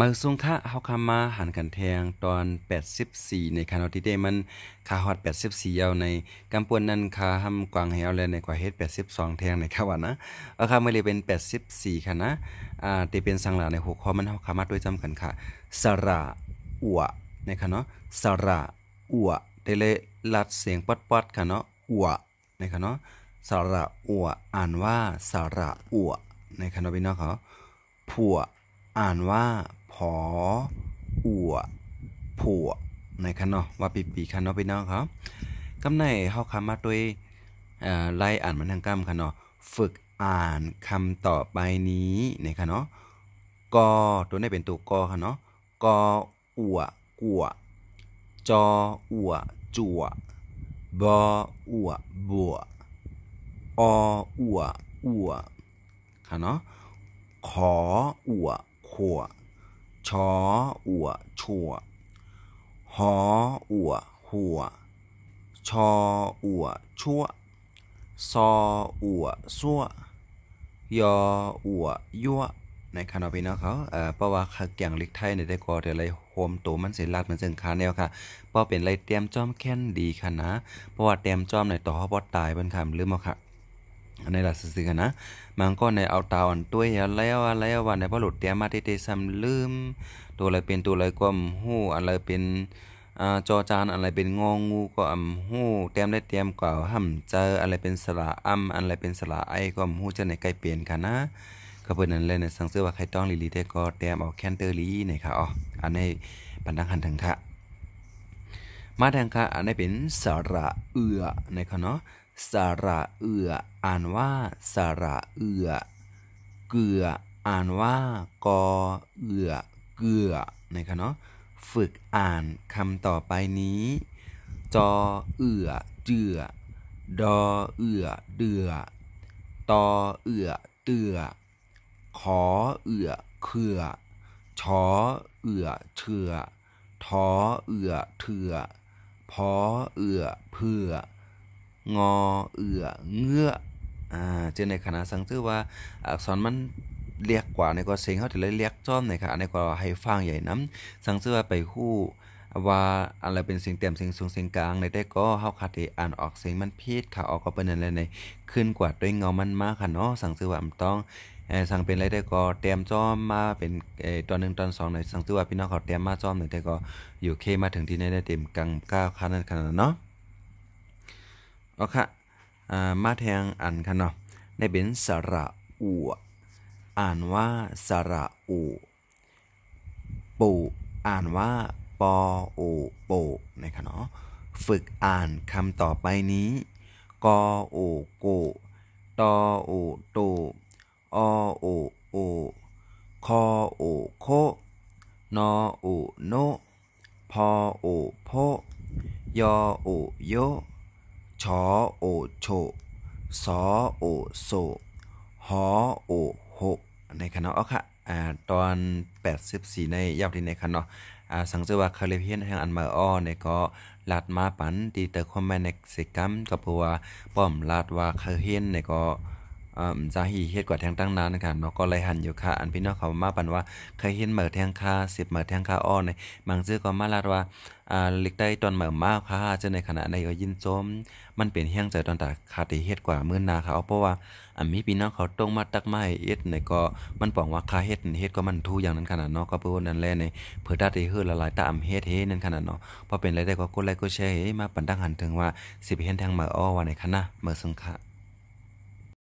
มาซุงค่ะเฮาคามาหันกันแทงตอน 84ในคานอที่ไดมันคาฮอด84ยาวในกำปวนนั้นคาหำกวางแฮวเลยในกว่าเฮ็ด82 แทงในคาว่านะเอาคามาเลยเป็น84 ค่ะนะอ่าติเป็นสังหลาในหัวข้อมันเฮาคามาด้วยจำกันค่ะ สระอัวนคคะเนาะสระอัวเตเลลัดเสียงป๊อดๆค่ะเนาะอัวนคคะเนาะสระอัว อ่านว่าสระอัวนคคะเนาะพี่น้องเขา ผัว อ่านว่าผออัวผัวในคันเนาะว่าปีปีคันเนาะพี่น้องครับกำในเฮาคำมาด้วยอไล่อ่านมันทางก้าคันเนาะฝึกอ่านคำต่อไปนี้ในคันเนาะกอตัวนี้เป็นตัวกอคันเนาะกออัวกัวจออัวจัวบออัวบัวออัวอัวคันเนาะขออัวขัวชออัวชัวหออัวหัว ชออัวชั่ว ซออัวซั่ว ยออัวยั่ว ในคานพี่น้องเขาเอ่อ เพราะว่าเกอย่งลิกไทยในแต่ก่อแต่ไรโฮมตัวมันเสียลาดมันเสียงคาแนวค่ะ เพราะเป็นไรเตรียมจอมแค้นดีค่ะนะเพราะว่าเตรียมจอมในต่อฮอบบอตตายเป็นคำลืมเอาค่ะอันนี้ล่ะสื่อนะมันก็ในเอาตาวันตัวอแล้วอะไรวันในพอหลุดเตียมาเตเตซ้ำลืมตัวอะไรเป็นตัวอะไรก็มหู้อะไรเป็นจอจานอะไรเป็นงองงูก็อำหู้เตีียมได้เตีียมกล่าวห้ำเจออะไรเป็นสระอำอะไรเป็นสระไอก็อำหู้จะในใกล้เปลี่ยนกันนะก็เป็นนั้นเลยในสังเสื้อว่าใครต้องลีลีได้ก็เตรียมเอาแคนเตอร์ลีนี่ค่ะอ๋ออันนี้ปันดังหันถึงค่ะ มาทางค่ะอันนี้เป็นสระเอือในค่ะเนาะสระเอืออ่านว่าสระเอือเกลืออ่านว่ากอเอือเกลือนะครับเนาะฝึกอ่านคำต่อไปนี้จอเอือเจือดอเอือเดือ ตอเอือเตือ ขอเอือเขื่อชอเอือเชือทอเอือเถือ พอเอือเพื่องอเอือเงื้ออ่าเจอในขณะ สังเืตอว่าอักษรมันเรียกกว่าในก็เสียงเขาถึงเลยเรียกจ้อมในค่ะในก็ให้ฟังใหญ่น้ำสังเืตอว่าไปคู่ว่าอะไรเป็นเสียงเต็มเสียงสูงเสียงกลางในแต่ก็เขาคาีดอ่านออกเสียงมันพีดค่ะออกก็เป็นอะไรในขึ้นกว่าด้วยเงามันมากค่ะเนาะสั่งซื้อว่าต้องสั่งเป็นไรได้ก็เตรียมจอมมาเป็นตอนหนึ่งตอนสองในสั่งซื้อว่าพี่น้องเขาเตรียมมาจอมในแต่ก็อยู่เคมาถึงที่ในได้เต็มกังก้าวคันนั้นขนาดเนาะก็ค่ะ มาแทงอันค่ะเนาะในเป็นสระอูอ่านว่าสระอูปูอ่านว่าปอโอโปนะคะเนาะ ฝึกอ่านคำต่อไปนี้ กอโอโกตอโอโตอโอโอ คอโอโค นอโอโน พอโอโพยอโอโยชอโอโชสอโอโซหอโอโหในคณะอ๋อะค่ะอ่าตอน 84 ใน ยาวที่ในคณนนะอ่าสังเตว่าคาริเพียนแห่งอันมาอ้อในก็ ลาดมาปันตีเตอร์คอมแมนในสิกรรมกับปัวป้อมลาดว่าคาริเฮียนในก็อ่าจะีเฮ็ดกว่าแทงตั้งนานนะครับเนาะก็เลยหันอยู่ค่ะ อันพี่น้องเขามาปันว่าเคยเห็นเหมือแทงค่าสิบเหมือแทงค่าอ้อในบางชื่อก็มาลาดว่าอ่าลิกได้ตอนเหมือมากค่ะจะในขณะในก็ยินจมมันเป็นเฮียงใจตอนตดคาติเฮ็ดกว่ามื้อนาค่ะเาเพราะว่าอันมีพี่น้องเขาตรงมาตักไม้เอ็ดในก็มันปองว่าคาเฮ็ดเฮ็ดก็มันทูอย่างนั้นขนาดเนาะ ก็เพื่นนั่นแลในเผื่อได้ีเฮือละลายตามเฮ็ดเฮ็ดนั่นขนาดเนาะพอเป็นไรได้ก็กดไลค์กดแชร์มาปันตั้งหันถึงว่าสิบเฮ็ดทงเหมืออ้อว่าในคณะเหมือสังค่ะ